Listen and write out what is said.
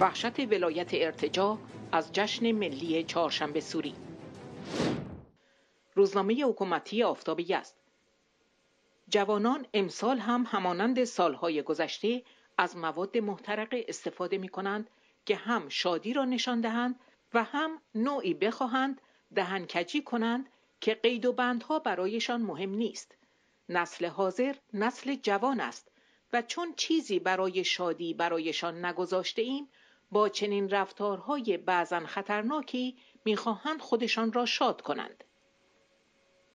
وحشت ولایت ارتجا از جشن ملی چهارشنبه سوری روزنامه حکومتی آفتاب یزد جوانان امسال هم همانند سالهای گذشته از مواد محترق استفاده می کنند که هم شادی را نشان دهند و هم نوعی بخواهند دهنکجی کنند که قید و بندها برایشان مهم نیست نسل حاضر نسل جوان است و چون چیزی برای شادی برایشان نگذاشته ایم با چنین رفتارهای بعضا خطرناکی میخواهند خودشان را شاد کنند